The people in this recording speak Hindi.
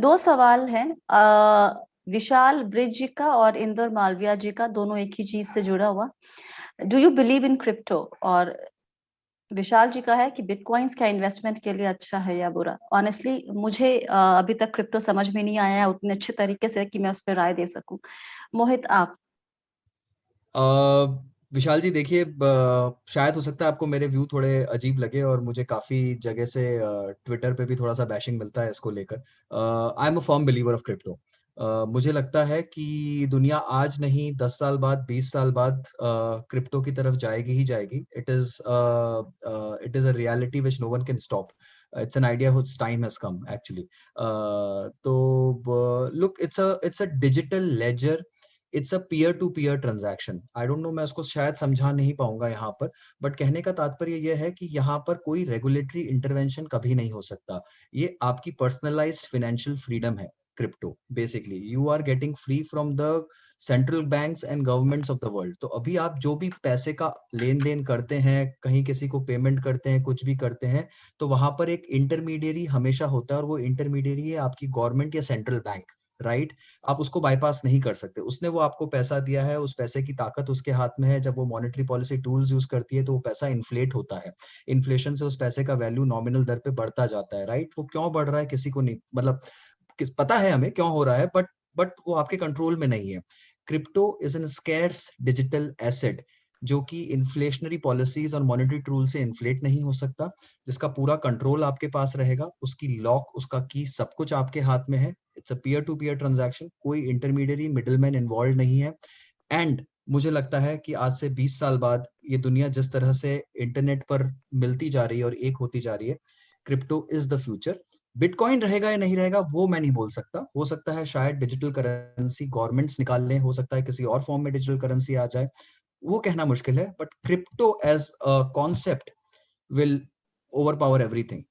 दो सवाल हैं विशाल ब्रिज जी का और इंदौर मालविया जी का दोनों एक ही चीज से जुड़ा हुआ do you believe in crypto और विशाल जी का है कि बिटकॉइंस क्या इन्वेस्टमेंट के लिए अच्छा है या बुरा ऑनेस्टली मुझे अभी तक क्रिप्टो समझ में नहीं आया है उतने अच्छे तरीके से कि मैं उस पर राय दे सकूं मोहित आप uh... विशाल जी देखिए शायद हो सकता है आपको मेरे व्यू थोड़े अजीब लगे और मुझे काफी जगह से ट्विटर पे भी थोड़ा सा बैशिंग मिलता है इसको लेकर I am a firm believer of crypto मुझे लगता है कि दुनिया आज नहीं दस साल बाद बीस साल बाद क्रिप्टो की तरफ जाएगी ही जाएगी it is it is a reality which no one can stop it's an idea whose time has come actually तो look it's look it's a it's a it's a peer to peer transaction I don't know मैं उसको शायद समझा नहीं पाऊंगा यहाँ पर बट कहने का तात्पर्य यह है कि यहाँ पर कोई रेगुलेटरी इंटरवेंशन कभी नहीं हो सकता ये आपकी पर्सनलाइज फाइनेंशियल फ्रीडम है crypto basically you are getting free from the central bank and government of the world तो अभी आप जो भी पैसे का लेन देन करते हैं कहीं किसी को पेमेंट करते हैं कुछ भी करते हैं तो वहां पर एक इंटरमीडियरी हमेशा होता है और वो इंटरमीडियरी है आपकी गवर्नमेंट या सेंट्रल बैंक राइट आप उसको बाईपास नहीं कर सकते उसने वो आपको पैसा दिया है उस पैसे की ताकत उसके हाथ में है जब वो मॉनेटरी पॉलिसी टूल्स यूज करती है तो वो पैसा इन्फ्लेट होता है इन्फ्लेशन से उस पैसे का वैल्यू नॉमिनल दर पे बढ़ता जाता है राइट वो क्यों बढ़ रहा है किसी को नहीं मतलब किस पता है हमें क्यों हो रहा है बट बट वो आपके कंट्रोल में नहीं है crypto is an scarce digital asset जो कि इन्फ्लेशनरी पॉलिसीज और मॉनेटरी टूल से इन्फ्लेट नहीं हो सकता जिसका पूरा कंट्रोल आपके पास रहेगा उसकी लॉक उसका की सब कुछ आपके हाथ में है it's a peer to peer transaction कोई इंटरमीडियरी मिडलमैन इन्वॉल्व नहीं है एंड मुझे लगता है कि आज से 20 साल बाद ये दुनिया जिस तरह से इंटरनेट पर मिलती जा रही है और एक होती जा रही है crypto is the future bitcoin रहेगा या नहीं रहेगा वो मैं नहीं बोल सकता हो सकता है शायद डिजिटल करेंसी गवर्नमेंट्स निकाल लें हो सकता है किसी और फॉर्म में डिजिटल करेंसी आ जाए वो कहना मुश्किल है but crypto as a concept will overpower everything